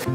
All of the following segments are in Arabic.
في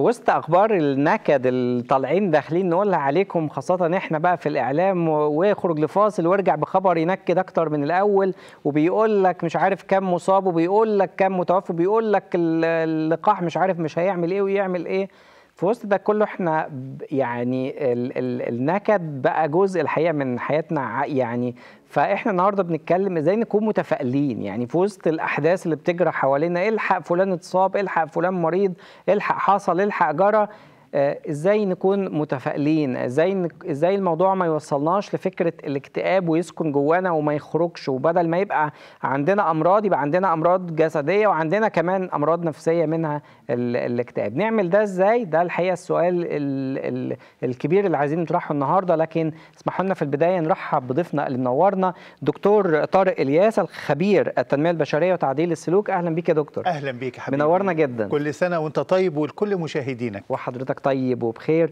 وسط اخبار النكد الطالعين داخلين نقولها عليكم خاصه احنا بقى في الاعلام ويخرج لفاصل ويرجع بخبر ينكد اكتر من الاول وبيقول لك مش عارف كم مصاب وبيقول لك كم متوفي وبيقول لك اللقاح مش عارف مش هيعمل ايه ويعمل ايه في وسط ده كله احنا يعني ال ال النكد بقى جزء الحقيقه من حياتنا يعني فاحنا النهارده بنتكلم ازاي نكون متفائلين يعني في وسط الاحداث اللي بتجرى حوالينا الحق فلان اتصاب الحق فلان مريض الحق حصل الحق جرى آه، ازاي نكون متفائلين ازاي ازاي الموضوع ما يوصلناش لفكره الاكتئاب ويسكن جوانا وما يخرجش وبدل ما يبقى عندنا امراض يبقى عندنا امراض جسديه وعندنا كمان امراض نفسيه منها الاكتئاب نعمل ده ازاي ده الحقيقه السؤال ال ال الكبير اللي عايزين نطرحه النهارده لكن اسمحوا لنا في البدايه نرحب بضيفنا اللي منورنا دكتور طارق الياس الخبير التنميه البشريه وتعديل السلوك اهلا بيك يا دكتور اهلا بيك يا حبيبي منورنا جدا كل سنه وانت طيب ولكل مشاهدينك وحضرتك طيب وبخير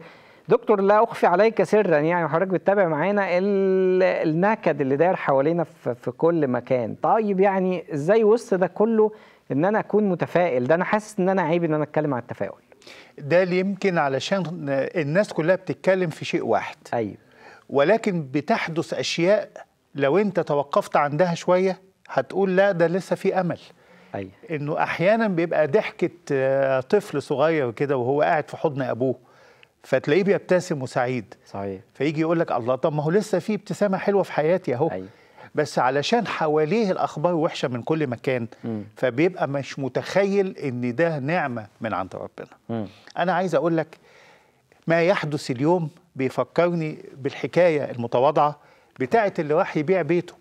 دكتور لا اخفي عليك سرا يعني وحضرتك بتتابع معانا النكد اللي داير حوالينا في كل مكان طيب يعني ازاي وسط ده كله ان انا اكون متفائل ده انا حاسس ان انا عيب ان انا اتكلم عن التفاؤل ده يمكن علشان الناس كلها بتتكلم في شيء واحد ايوه ولكن بتحدث اشياء لو انت توقفت عندها شويه هتقول لا ده لسه في امل أي. انه احيانا بيبقى ضحكه آه، طفل صغير كده وهو قاعد في حضن ابوه فتلاقيه بيبتسم وسعيد صحيح فيجي يقول لك الله طب ما هو لسه في ابتسامه حلوه في حياتي اهو أيوة. بس علشان حواليه الاخبار وحشه من كل مكان م. فبيبقى مش متخيل ان ده نعمه من عند ربنا م. انا عايز اقول لك ما يحدث اليوم بيفكرني بالحكايه المتواضعه بتاعه اللي راح يبيع بيته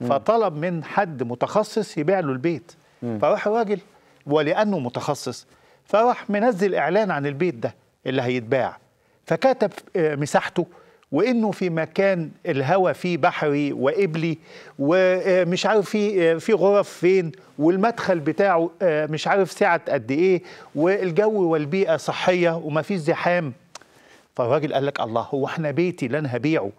فطلب من حد متخصص يبيع له البيت فراح الراجل ولانه متخصص فراح منزل اعلان عن البيت ده اللي هيتباع فكتب آه، مساحته وانه في مكان الهواء فيه بحري وابلي ومش آه، عارف في آه، في غرف فين والمدخل بتاعه مش عارف سعه قد ايه والجو والبيئه صحيه ومفيش زحام فالراجل قال لك الله هو احنا بيتي اللي انا هبيعه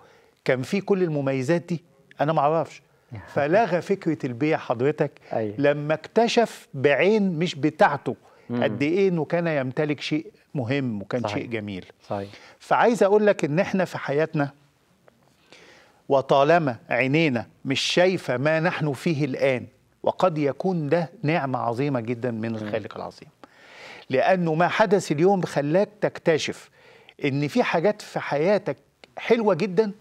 كان فيه كل المميزات دي انا ما اعرفش فلغى فكره البيع حضرتك أيه. لما اكتشف بعين مش بتاعته قد ايه انه كان يمتلك شيء مهم وكان صحيح. شيء جميل صحيح. فعايز اقول لك ان احنا في حياتنا وطالما عينينا مش شايفه ما نحن فيه الان وقد يكون ده نعمه عظيمه جدا من الخالق العظيم لانه ما حدث اليوم خلاك تكتشف ان في حاجات في حياتك حلوه جدا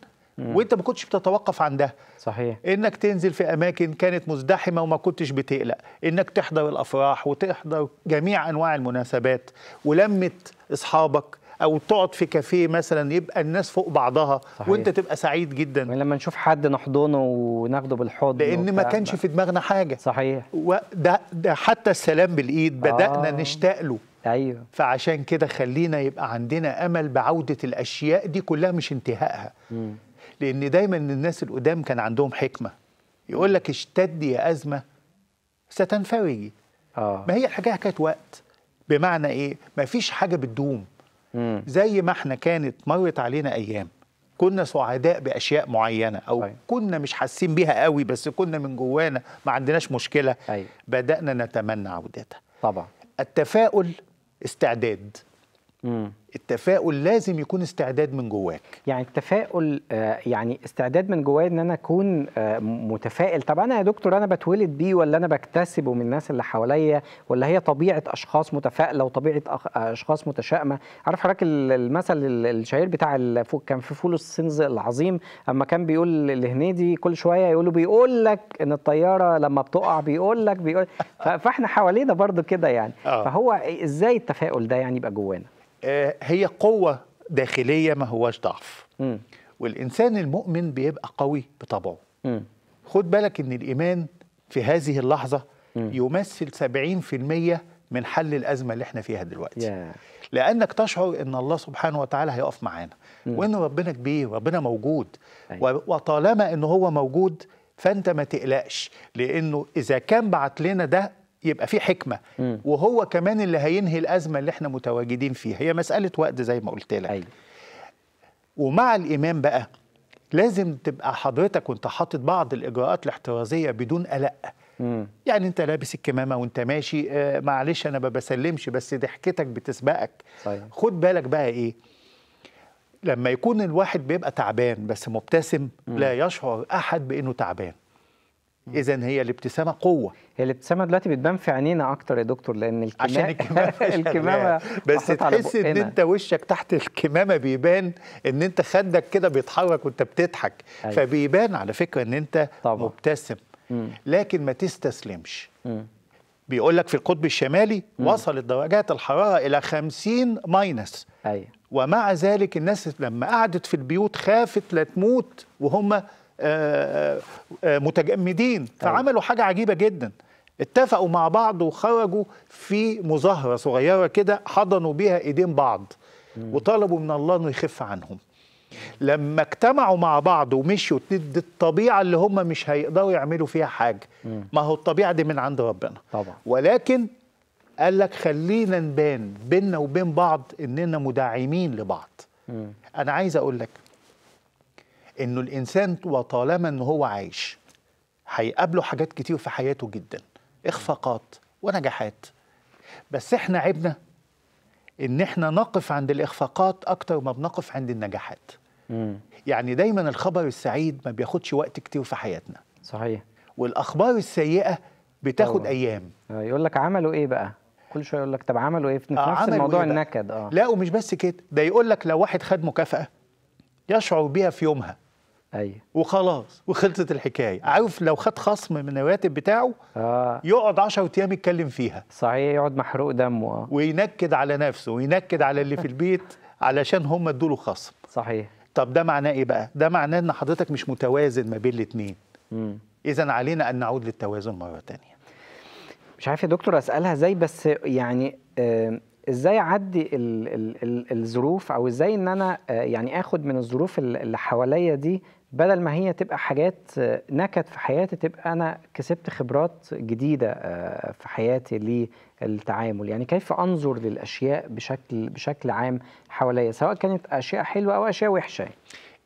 مم. وانت ما كنتش بتتوقف عن ده صحيح انك تنزل في اماكن كانت مزدحمه وما كنتش بتقلق انك تحضر الافراح وتحضر جميع انواع المناسبات ولمت اصحابك او تقعد في كافيه مثلا يبقى الناس فوق بعضها صحيح. وانت تبقى سعيد جدا لما نشوف حد نحضنه وناخده بالحضن لان ما كانش في دماغنا حاجه صحيح وده ده حتى السلام بالايد بدانا آه. نشتاق له ايوه فعشان كده خلينا يبقى عندنا امل بعوده الاشياء دي كلها مش انتهائها مم. لان دايما الناس القدام كان عندهم حكمه يقول لك اشتد يا ازمه ستنفرجي آه. ما هي الحكايه حكايه وقت بمعنى ايه ما فيش حاجه بتدوم مم. زي ما احنا كانت مرت علينا ايام كنا سعداء باشياء معينه او أي. أيوة. كنا مش حاسين بيها قوي بس كنا من جوانا ما عندناش مشكله أي. أيوة. بدانا نتمنى عودتها طبعا التفاؤل استعداد مم. التفاؤل لازم يكون استعداد من جواك يعني التفاؤل آه، يعني استعداد من جوايا ان انا اكون آه، متفائل طب انا يا دكتور انا بتولد بيه ولا انا بكتسبه من الناس اللي حواليا ولا هي طبيعه اشخاص متفائله وطبيعه آه، اشخاص متشائمه عارف حضرتك المثل الشهير بتاع كان في فول الصين العظيم اما كان بيقول لهنيدي كل شويه يقول له بيقول لك ان الطياره لما بتقع بيقول لك بيقول فاحنا حوالينا برضو كده يعني أوه. فهو ازاي التفاؤل ده يعني يبقى جوانا آه، هي قوة داخلية ما هواش ضعف م. والإنسان المؤمن بيبقى قوي بطبعه م. خد بالك إن الإيمان في هذه اللحظة م. يمثل 70% من حل الأزمة اللي احنا فيها دلوقتي yeah. لأنك تشعر إن الله سبحانه وتعالى هيقف معانا وإن ربنا كبير ربنا موجود أي. أيوة. وطالما إن هو موجود فأنت ما تقلقش لأنه إذا كان بعت لنا ده يبقى في حكمه م. وهو كمان اللي هينهي الازمه اللي احنا متواجدين فيها هي مساله وقت زي ما قلت لك أيوة. ومع الامام بقى لازم تبقى حضرتك وانت حاطط بعض الاجراءات الاحترازيه بدون قلق يعني انت لابس الكمامه وانت ماشي آه معلش انا ما بسلمش بس ضحكتك بتسبقك صحيح. خد بالك بقى ايه لما يكون الواحد بيبقى تعبان بس مبتسم مم. لا يشعر احد بانه تعبان اذا هي الابتسامه قوه هي الابتسامه دلوقتي بتبان في عينينا اكتر يا دكتور لان الكمامه عشان الكمامه الكمامه بس تحس ان انت وشك تحت الكمامه بيبان ان انت خدك كده بيتحرك وانت بتضحك أيوة. فبيبان على فكره ان انت طبعا. مبتسم مم. لكن ما تستسلمش مم. بيقول لك في القطب الشمالي مم. وصلت درجات الحراره الى 50 ماينس أيوة. ومع ذلك الناس لما قعدت في البيوت خافت لا تموت وهم آه، آه، متجمدين فعملوا حاجه عجيبه جدا اتفقوا مع بعض وخرجوا في مظاهره صغيره كده حضنوا بيها ايدين بعض وطلبوا من الله انه يخف عنهم لما اجتمعوا مع بعض ومشوا ضد الطبيعه اللي هم مش هيقدروا يعملوا فيها حاجه ما هو الطبيعه دي من عند ربنا طبعا ولكن قال لك خلينا نبان بيننا وبين بعض اننا مداعمين لبعض انا عايز اقول لك انه الانسان وطالما ان هو عايش هيقابله حاجات كتير في حياته جدا اخفاقات ونجاحات بس احنا عيبنا ان احنا نقف عند الاخفاقات اكتر ما بنقف عند النجاحات مم. يعني دايما الخبر السعيد ما بياخدش وقت كتير في حياتنا صحيح والاخبار السيئه بتاخد أوه. ايام آه، يقول لك عملوا ايه بقى كل شويه يقول لك طب عملوا ايه في آه، نفس الموضوع إيه النكد اه لا ومش بس كده ده يقول لك لو واحد خد مكافاه يشعر بيها في يومها ايوه وخلاص وخلصت الحكايه عارف لو خد خصم من الراتب بتاعه آه. يقعد 10 ايام يتكلم فيها صحيح يقعد محروق دمه آه. وينكد على نفسه وينكد على اللي في البيت علشان هم ادوا له خصم صحيح طب ده معناه ايه بقى ده معناه ان حضرتك مش متوازن ما بين الاثنين اذا علينا ان نعود للتوازن مره ثانيه مش عارف يا دكتور اسالها ازاي بس يعني آه ازاي اعدي ال ال الظروف او ازاي ان انا آه، يعني اخد من الظروف اللي حواليا دي بدل ما هي تبقى حاجات آه، نكد في حياتي تبقى انا كسبت خبرات جديده آه، في حياتي للتعامل يعني كيف انظر للاشياء بشكل بشكل عام حواليا سواء كانت اشياء حلوه او اشياء وحشه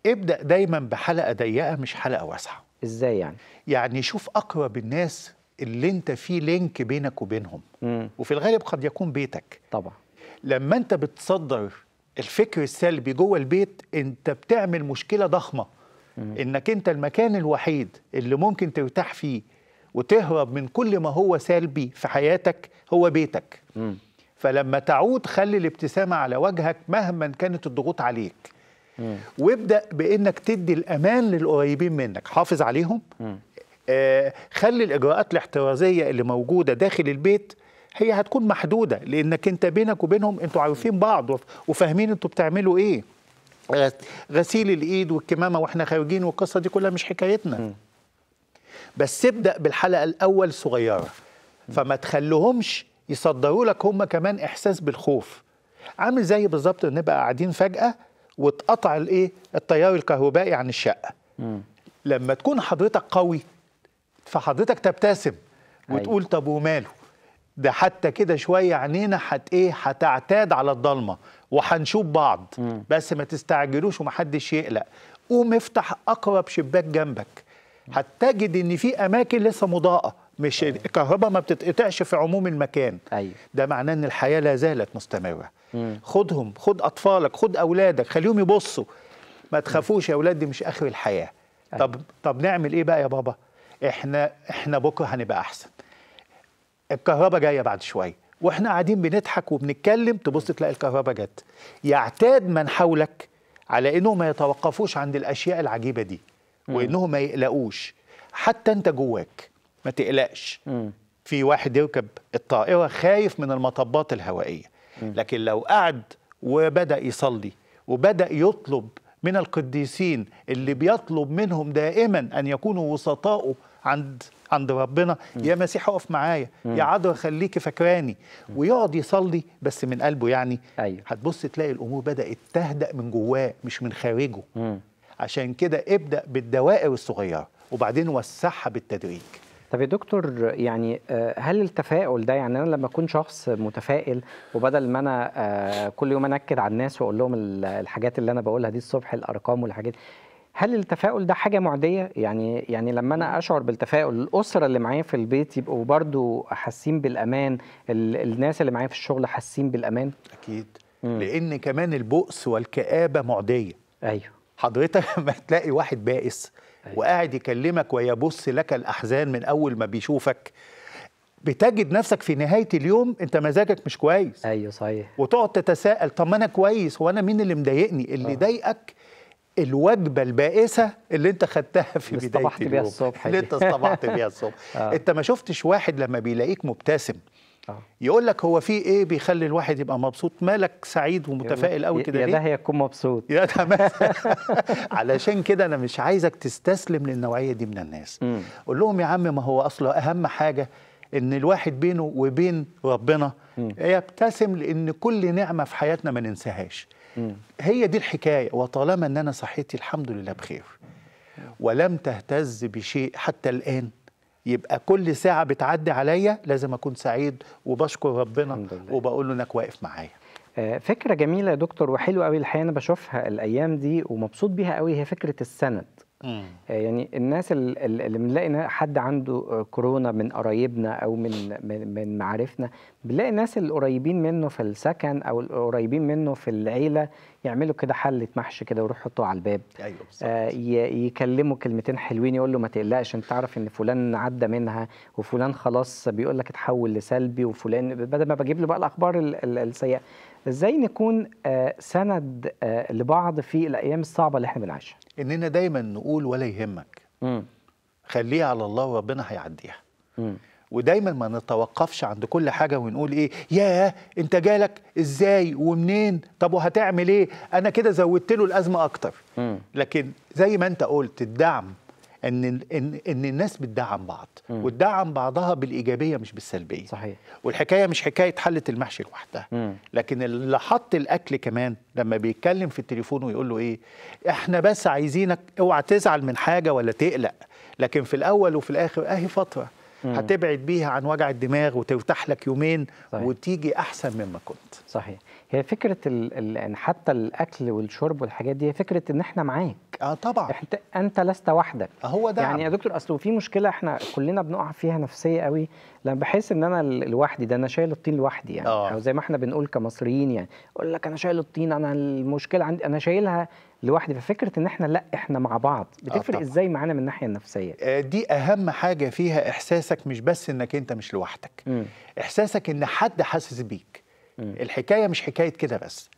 ابدا دايما بحلقه ضيقه مش حلقه واسعه ازاي يعني يعني شوف اقرب الناس اللي انت فيه لينك بينك وبينهم مم. وفي الغالب قد يكون بيتك طبعا لما انت بتصدر الفكر السلبي جوه البيت انت بتعمل مشكله ضخمه مم. انك انت المكان الوحيد اللي ممكن ترتاح فيه وتهرب من كل ما هو سلبي في حياتك هو بيتك مم. فلما تعود خلي الابتسامه على وجهك مهما كانت الضغوط عليك مم. وابدا بانك تدي الامان للقريبين منك حافظ عليهم مم. آه، خلي الاجراءات الاحترازيه اللي موجوده داخل البيت هي هتكون محدوده لانك انت بينك وبينهم انتوا عارفين بعض وفاهمين انتوا بتعملوا ايه غسيل الايد والكمامه واحنا خارجين والقصه دي كلها مش حكايتنا بس ابدا بالحلقه الاول صغيره فما تخليهمش يصدروا لك هم كمان احساس بالخوف عامل زي بالظبط نبقى قاعدين فجاه واتقطع الايه التيار الكهربائي عن الشقه لما تكون حضرتك قوي فحضرتك تبتسم وتقول أيوة. طب وماله ده حتى كده شويه عينينا حت ايه هتعتاد على الضلمه وهنشوف بعض بس ما تستعجلوش ومحدش يقلق قوم افتح اقرب شباك جنبك هتجد ان في اماكن لسه مضاءه مش أيوة. الكهرباء ما بتتقطعش في عموم المكان أيوة. ده معناه ان الحياه لا زالت مستمره مم. خدهم خد اطفالك خد اولادك خليهم يبصوا ما تخافوش يا اولاد دي مش اخر الحياه أيوة. طب طب نعمل ايه بقى يا بابا احنا احنا بكره هنبقى احسن الكهرباء جايه بعد شويه واحنا قاعدين بنضحك وبنتكلم تبص تلاقي الكهرباء جت يعتاد من حولك على انهم ما يتوقفوش عند الاشياء العجيبه دي وانهم ما يقلقوش حتى انت جواك ما تقلقش في واحد يركب الطائره خايف من المطبات الهوائيه لكن لو قعد وبدا يصلي وبدا يطلب من القديسين اللي بيطلب منهم دائما ان يكونوا وسطاؤه عند عند ربنا م. يا مسيح اقف معايا يا عدو خليكي فاكراني ويقعد يصلي بس من قلبه يعني أيوه. هتبص تلاقي الامور بدات تهدأ من جواه مش من خارجه م. عشان كده ابدأ بالدوائر الصغيره وبعدين وسعها بالتدريج طب يا دكتور يعني آه، هل التفاؤل ده يعني انا لما اكون شخص متفائل وبدل ما انا آه، كل يوم انكد على الناس واقول لهم الحاجات اللي انا بقولها دي الصبح الارقام والحاجات هل التفاؤل ده حاجه معديه يعني يعني لما انا اشعر بالتفاؤل الاسره اللي معايا في البيت يبقوا برضو حاسين بالامان الناس اللي معايا في الشغل حاسين بالامان اكيد مم. لان كمان البؤس والكابه معديه ايوه حضرتك لما تلاقي واحد بائس أيوة. وقاعد يكلمك ويبص لك الاحزان من اول ما بيشوفك بتجد نفسك في نهايه اليوم انت مزاجك مش كويس ايوه صحيح وتقعد تتساءل طب ما انا كويس هو انا مين اللي مضايقني اللي آه. ضايقك الوجبه البائسه اللي انت خدتها في بدايه اليوم الصبح اللي انت اصطبحت بيها الصبح آه. انت ما شفتش واحد لما بيلاقيك مبتسم آه. يقول لك هو في ايه بيخلي الواحد يبقى مبسوط مالك سعيد ومتفائل قوي كده يا ده هيكون مبسوط يا ده علشان كده انا مش عايزك تستسلم للنوعيه دي من الناس قول لهم يا عم ما هو اصلا اهم حاجه ان الواحد بينه وبين ربنا يبتسم لان كل نعمه في حياتنا ما ننساهاش هي دي الحكايه وطالما ان انا صحتي الحمد لله بخير ولم تهتز بشيء حتى الان يبقى كل ساعه بتعدي عليا لازم اكون سعيد وبشكر ربنا وبقول له انك واقف معايا آه، فكرة جميلة يا دكتور وحلوة قوي الحقيقة أنا بشوفها الأيام دي ومبسوط بيها قوي هي فكرة السند آه، يعني الناس اللي بنلاقي حد عنده آه، كورونا من قرايبنا او من من معارفنا بنلاقي الناس القريبين منه في السكن او القريبين منه في العيله يعملوا كده حله محشي كده ويروح يحطوه على الباب ايوه بالظبط آه يكلموا كلمتين حلوين يقول له ما تقلقش انت تعرف ان فلان عدى منها وفلان خلاص بيقول لك اتحول لسلبي وفلان بدل ما بجيب له بقى الاخبار السيئه ازاي نكون آه سند آه لبعض في الايام الصعبه اللي احنا بنعيشها اننا دايما نقول ولا يهمك امم خليها على الله وربنا هيعديها ودايما ما نتوقفش عند كل حاجه ونقول ايه ياه انت جالك ازاي ومنين طب وهتعمل ايه انا كده زودت له الازمه اكتر لكن زي ما انت قلت الدعم ان ان ان الناس بتدعم بعض وتدعم بعضها بالايجابيه مش بالسلبيه صحيح والحكايه مش حكايه حله المحشي لوحدها لكن اللي حط الاكل كمان لما بيتكلم في التليفون ويقول له ايه احنا بس عايزينك اوعى تزعل من حاجه ولا تقلق لكن في الاول وفي الاخر اهي فتره هتبعد بيها عن وجع الدماغ وتفتح لك يومين صحيح. وتيجي احسن مما كنت صحيح هي فكره الـ الـ يعني حتى الاكل والشرب والحاجات دي هي فكره ان احنا معاك اه طبعا انت, انت لست وحدك آه، هو ده يعني يا دكتور اصل في مشكله احنا كلنا بنقع فيها نفسيه قوي لما بحس ان انا لوحدي ده انا شايل الطين لوحدي يعني أوه. او زي ما احنا بنقول كمصريين يعني اقول لك انا شايل الطين انا المشكله عندي انا شايلها لوحدي ففكره ان احنا لا احنا مع بعض آه، بتفرق آه ازاي معانا من الناحيه النفسيه آه دي اهم حاجه فيها احساسك مش بس انك انت مش لوحدك م. احساسك ان حد حاسس بيك م. الحكايه مش حكايه كده بس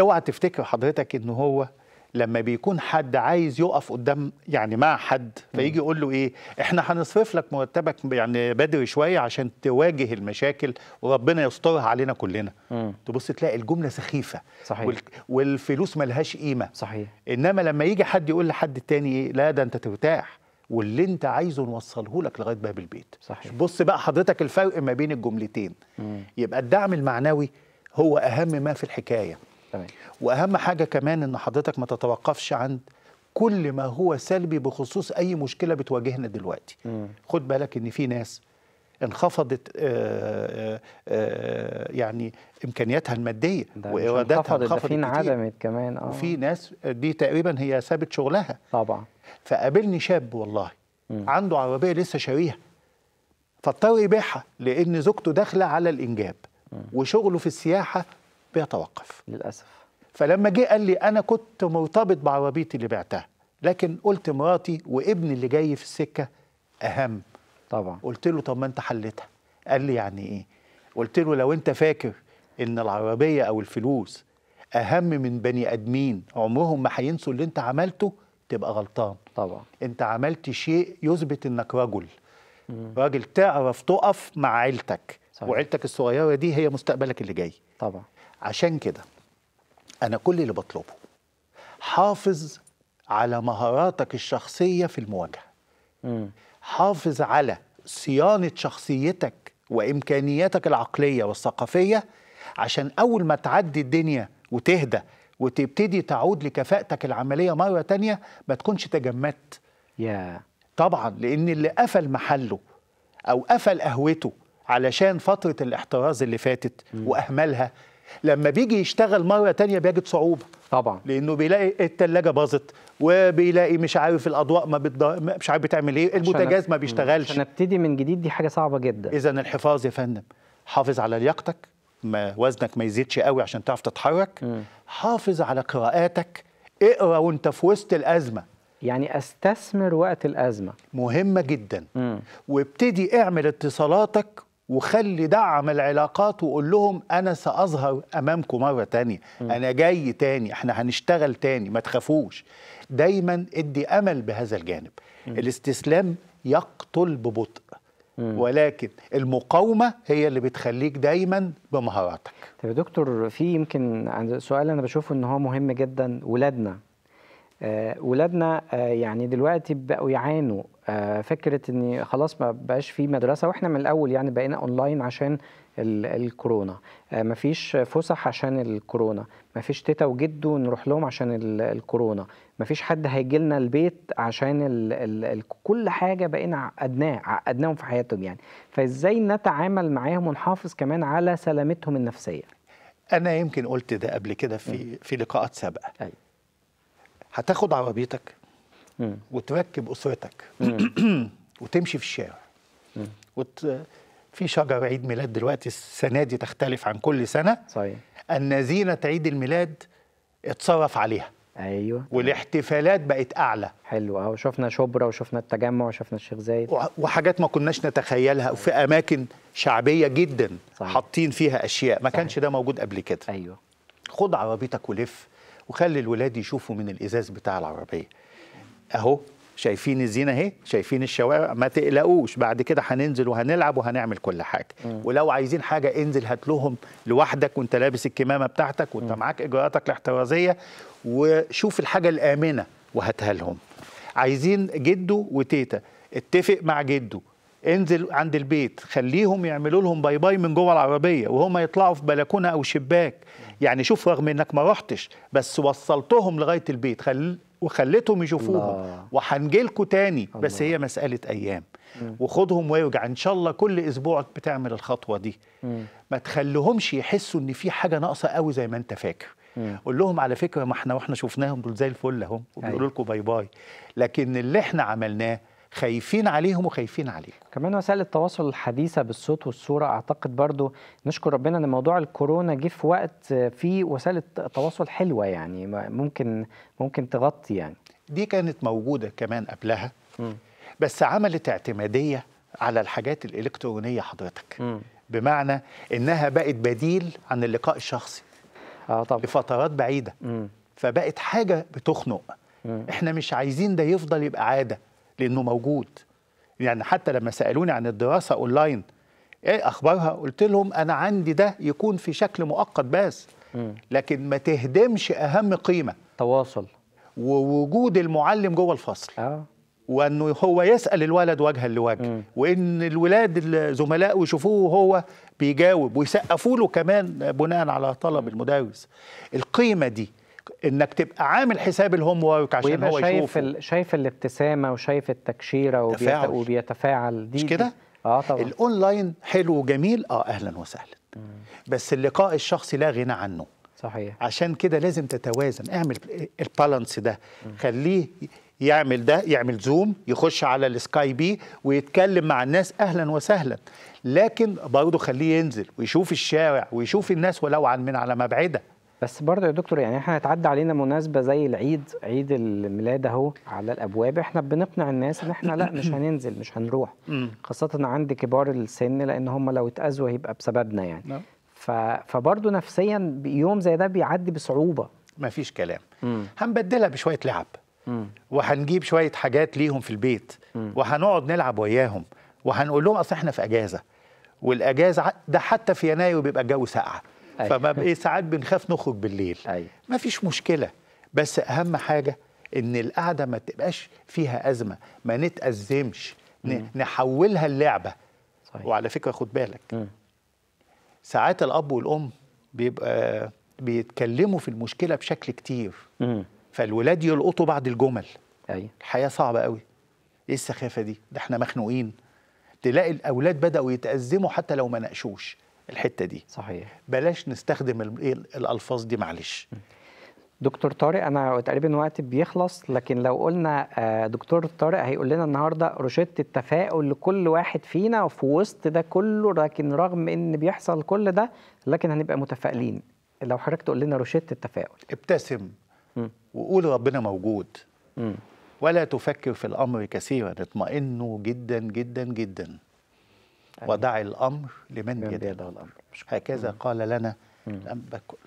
اوعى تفتكر حضرتك ان هو لما بيكون حد عايز يقف قدام يعني مع حد فيجي يقول له ايه احنا هنصرف لك مرتبك يعني بدري شويه عشان تواجه المشاكل وربنا يسترها علينا كلنا مم. تبص تلاقي الجمله سخيفه صحيح وال... والفلوس ملهاش قيمه صحيح انما لما يجي حد يقول لحد تاني ايه لا ده انت ترتاح واللي انت عايزه نوصله لك لغايه باب البيت صحيح بص بقى حضرتك الفرق ما بين الجملتين مم. يبقى الدعم المعنوي هو اهم ما في الحكايه تمام. واهم حاجه كمان ان حضرتك ما تتوقفش عند كل ما هو سلبي بخصوص اي مشكله بتواجهنا دلوقتي مم. خد بالك ان في ناس انخفضت آآ آه، آآ آه، آه، يعني امكانياتها الماديه وايراداتها انخفضت انعدمت كمان اه وفي ناس دي تقريبا هي سابت شغلها طبعا فقابلني شاب والله م. عنده عربيه لسه شاريها فاضطر يبيعها لان زوجته داخله على الانجاب م. وشغله في السياحه بيتوقف للأسف فلما جه قال لي أنا كنت مرتبط بعربيتي اللي بعتها لكن قلت مراتي وابني اللي جاي في السكة أهم طبعا قلت له طب ما أنت حلتها قال لي يعني إيه قلت له لو أنت فاكر إن العربية أو الفلوس أهم من بني آدمين عمرهم ما هينسوا اللي أنت عملته تبقى غلطان طبعا أنت عملت شيء يثبت إنك رجل راجل تعرف تقف مع عيلتك صحيح. وعيلتك الصغيره دي هي مستقبلك اللي جاي طبعا عشان كده انا كل اللي بطلبه حافظ على مهاراتك الشخصيه في المواجهه م. حافظ على صيانه شخصيتك وامكانياتك العقليه والثقافيه عشان اول ما تعدي الدنيا وتهدى وتبتدي تعود لكفاءتك العمليه مره تانية ما تكونش تجمدت yeah. طبعا لان اللي قفل محله او قفل قهوته علشان فترة الاحتراز اللي فاتت وأهملها لما بيجي يشتغل مرة تانية بيجد صعوبة طبعا لأنه بيلاقي التلاجة باظت وبيلاقي مش عارف الأضواء ما بتض... مش عارف بتعمل إيه البوتاجاز ما بيشتغلش عشان ابتدي من جديد دي حاجة صعبة جدا إذا الحفاظ يا فندم حافظ على لياقتك ما وزنك ما يزيدش قوي عشان تعرف تتحرك م. حافظ على قراءاتك اقرا وانت في وسط الازمه يعني استثمر وقت الازمه مهمه جدا م. وابتدي اعمل اتصالاتك وخلي دعم العلاقات وقول لهم انا ساظهر امامكم مره تانية م. انا جاي تاني احنا هنشتغل تاني ما تخافوش دايما ادي امل بهذا الجانب م. الاستسلام يقتل ببطء ولكن المقاومه هي اللي بتخليك دايما بمهاراتك طيب يا دكتور في يمكن سؤال انا بشوفه ان هو مهم جدا ولادنا آه، ولادنا آه، يعني دلوقتي بقوا يعانوا آه، فكره ان خلاص ما بقاش في مدرسه واحنا من الاول يعني بقينا اونلاين عشان الكورونا مفيش فسح عشان الكورونا مفيش تيتا وجدو نروح لهم عشان الكورونا مفيش حد هيجي لنا البيت عشان الـ الـ كل حاجه بقينا عقدناه عقدناهم في حياتهم يعني فازاي نتعامل معاهم ونحافظ كمان على سلامتهم النفسيه انا يمكن قلت ده قبل كده في في لقاءات سابقه أي. أيوة. هتاخد عربيتك وتركب اسرتك وتمشي في الشارع وت... في شجر عيد ميلاد دلوقتي السنه دي تختلف عن كل سنه صحيح زينه عيد الميلاد اتصرف عليها ايوه والاحتفالات بقت اعلى حلو اهو شفنا شبرا وشفنا التجمع وشفنا الشيخ زايد وحاجات ما كناش نتخيلها وفي اماكن شعبيه جدا حاطين فيها اشياء ما صحيح. كانش ده موجود قبل كده ايوه خد عربيتك ولف وخلي الولاد يشوفوا من الازاز بتاع العربيه اهو شايفين الزينه اهي شايفين الشوارع ما تقلقوش بعد كده هننزل وهنلعب وهنعمل كل حاجه مم. ولو عايزين حاجه انزل هات لهم لوحدك وانت لابس الكمامه بتاعتك وانت معاك اجراءاتك الاحترازيه وشوف الحاجه الامنه وهاتها لهم عايزين جده وتيتا اتفق مع جده انزل عند البيت خليهم يعملوا لهم باي باي من جوه العربيه وهم يطلعوا في بلكونه او شباك يعني شوف رغم انك ما رحتش بس وصلتهم لغايه البيت خل... وخليتهم يشوفوهم وهنجيلكوا تاني الله. بس هي مساله ايام مم. وخدهم وارجع ان شاء الله كل اسبوعك بتعمل الخطوه دي ما تخليهمش يحسوا ان في حاجه ناقصه قوي زي ما انت فاكر قول لهم على فكره ما احنا واحنا شفناهم دول زي الفل اهم وبيقولوا أيوه. لكم باي باي لكن اللي احنا عملناه خايفين عليهم وخايفين عليكم كمان وسائل التواصل الحديثة بالصوت والصورة أعتقد برضو نشكر ربنا أن موضوع الكورونا جه في وقت فيه وسائل التواصل حلوة يعني ممكن ممكن تغطي يعني دي كانت موجودة كمان قبلها م. بس عملت اعتمادية على الحاجات الإلكترونية حضرتك م. بمعنى إنها بقت بديل عن اللقاء الشخصي آه طبعا. لفترات بعيدة م. فبقت حاجة بتخنق م. إحنا مش عايزين ده يفضل يبقى عادة لانه موجود يعني حتى لما سالوني عن الدراسه اونلاين ايه اخبارها قلت لهم انا عندي ده يكون في شكل مؤقت بس لكن ما تهدمش اهم قيمه تواصل ووجود المعلم جوه الفصل آه. وانه هو يسال الولد وجها لوجه وان الولاد الزملاء يشوفوه وهو بيجاوب ويسقفوا له كمان بناء على طلب المدرس القيمه دي انك تبقى عامل حساب الهوم ورك عشان هو شايف يشوف ال... شايف الابتسامه وشايف التكشيره وبيت... وبيتفاعل دي مش كده؟ اه طبعا الاونلاين حلو وجميل اه اهلا وسهلا بس اللقاء الشخصي لا غنى عنه صحيح عشان كده لازم تتوازن اعمل البالانس ده مم. خليه يعمل ده يعمل زوم يخش على السكاي بي ويتكلم مع الناس اهلا وسهلا لكن برضه خليه ينزل ويشوف الشارع ويشوف الناس ولو عن من على مبعده بس برضه يا دكتور يعني احنا هيتعدى علينا مناسبه زي العيد عيد الميلاد اهو على الابواب احنا بنقنع الناس ان احنا لا مش هننزل مش هنروح خاصه عند كبار السن لان هم لو اتاذوا هيبقى بسببنا يعني نعم. فبرضه نفسيا يوم زي ده بيعدي بصعوبه مفيش كلام هنبدلها بشويه لعب وهنجيب شويه حاجات ليهم في البيت وهنقعد نلعب وياهم وهنقول لهم اصل احنا في اجازه والاجازه ده حتى في يناير بيبقى الجو ساقعه فما بقى إيه، ساعات بنخاف نخرج بالليل أي. ما فيش مشكله بس اهم حاجه ان القعده ما تبقاش فيها ازمه ما نتازمش نحولها للعبه صحيح. وعلى فكره خد بالك مم. ساعات الاب والام بيبقى بيتكلموا في المشكله بشكل كتير مم. فالولاد يلقطوا بعض الجمل أي. الحياه صعبه قوي ايه السخافه دي ده احنا مخنوقين تلاقي الاولاد بداوا يتازموا حتى لو ما ناقشوش الحته دي صحيح بلاش نستخدم إيه الالفاظ دي معلش دكتور طارق انا تقريبا وقت بيخلص لكن لو قلنا آه، دكتور طارق هيقول لنا النهارده روشته التفاؤل لكل واحد فينا وفي وسط ده كله لكن رغم ان بيحصل كل ده لكن هنبقى متفائلين لو حضرتك تقول لنا روشته التفاؤل ابتسم وقول ربنا موجود ولا تفكر في الامر كثيرا اطمئنوا جدا جدا جدا أيوة. ودع الامر لمن بيده الامر هكذا قال لنا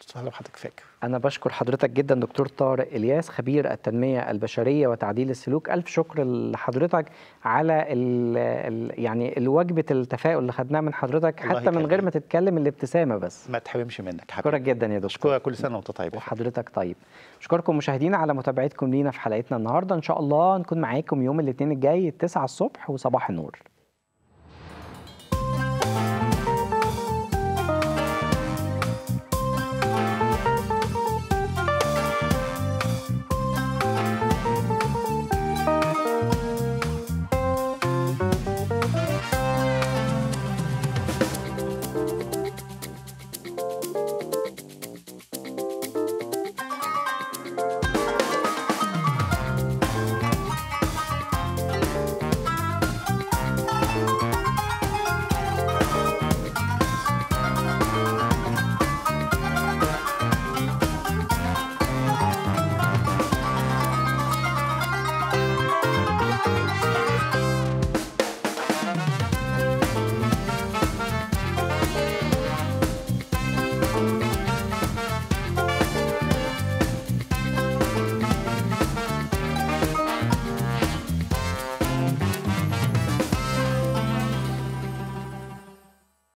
صلى حضرتك فاكر انا بشكر حضرتك جدا دكتور طارق الياس خبير التنميه البشريه وتعديل السلوك الف شكر لحضرتك على الـ الـ يعني الوجبه التفاؤل اللي خدناها من حضرتك حتى من غير ما تتكلم الابتسامه بس ما تحرمش منك حبيبي اشكرك جدا يا دكتور اشكرك كل سنه وانت طيب وحضرتك طيب اشكركم مشاهدينا على متابعتكم لينا في حلقتنا النهارده ان شاء الله نكون معاكم يوم الاثنين الجاي 9 الصبح وصباح النور